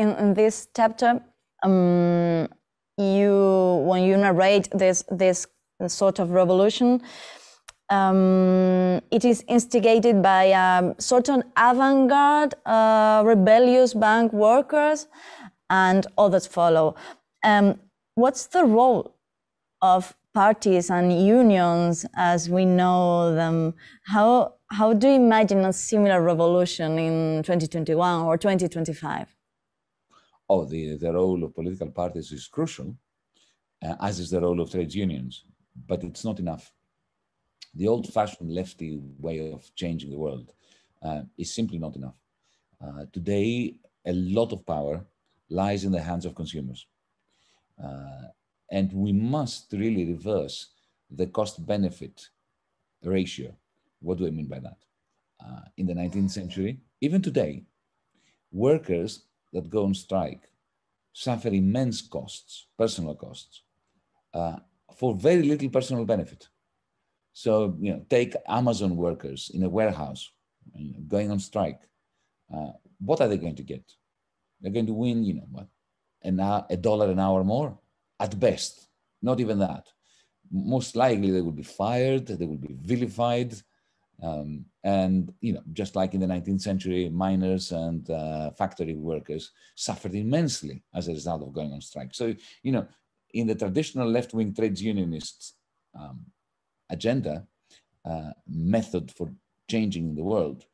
in, in this chapter, um, you when you narrate this this sort of revolution, um, it is instigated by a um, certain avant-garde uh, rebellious bank workers, and others follow. Um, what's the role of parties and unions as we know them? How how do you imagine a similar revolution in 2021 or 2025? Oh, the, the role of political parties is crucial, uh, as is the role of trade unions, but it's not enough. The old fashioned lefty way of changing the world uh, is simply not enough. Uh, today, a lot of power lies in the hands of consumers. Uh, and we must really reverse the cost benefit ratio. What do I mean by that? Uh, in the 19th century, even today, workers that go on strike suffer immense costs, personal costs, uh, for very little personal benefit. So, you know, take Amazon workers in a warehouse you know, going on strike. Uh, what are they going to get? They're going to win, you know, what, an hour, a dollar an hour more at best, not even that. Most likely they will be fired, they will be vilified, um, and you know, just like in the 19th century, miners and uh, factory workers suffered immensely as a result of going on strike. So you know, in the traditional left-wing trades unionist um, agenda, uh, method for changing the world,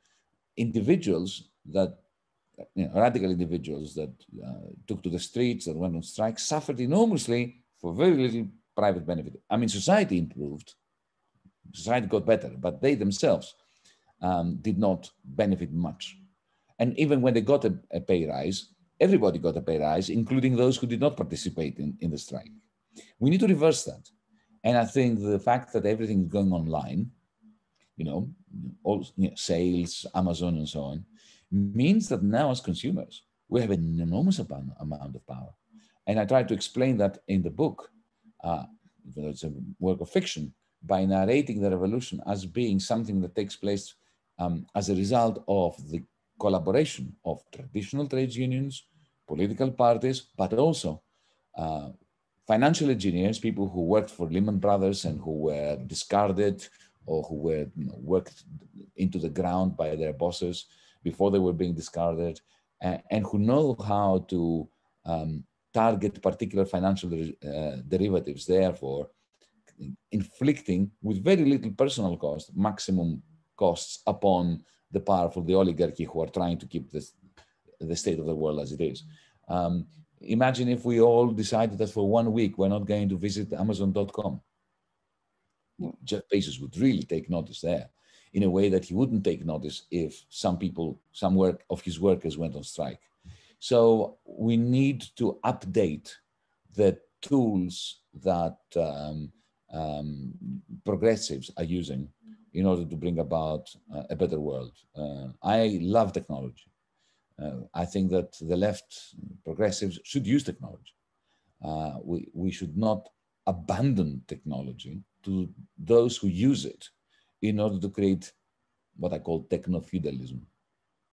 individuals that you know, radical individuals that uh, took to the streets and went on strike suffered enormously for very little private benefit. I mean, society improved, society got better, but they themselves um, did not benefit much. And even when they got a, a, pay rise, everybody got a pay rise, including those who did not participate in, in the strike. We need to reverse that. And I think the fact that everything is going online, you know, all you know, sales, Amazon, and so on, means that now as consumers, we have an enormous amount of power. And I try to explain that in the book, uh, even though it's a work of fiction, by narrating the revolution as being something that takes place um, as a result of the collaboration of traditional trade unions, political parties, but also uh, financial engineers, people who worked for Lehman Brothers and who were discarded or who were you know, worked into the ground by their bosses before they were being discarded, and, and who know how to um, target particular financial uh, derivatives, therefore, inflicting, with very little personal cost, maximum costs upon the powerful, the oligarchy who are trying to keep this, the state of the world as it is. Um, imagine if we all decided that for one week we're not going to visit Amazon.com. Jeff Bezos would really take notice there in a way that he wouldn't take notice if some people, some work of his workers went on strike. So we need to update the tools that um, um, progressives are using in order to bring about uh, a better world. Uh, I love technology. Uh, I think that the left progressives should use technology. Uh, we, we should not abandon technology to those who use it in order to create what I call techno feudalism.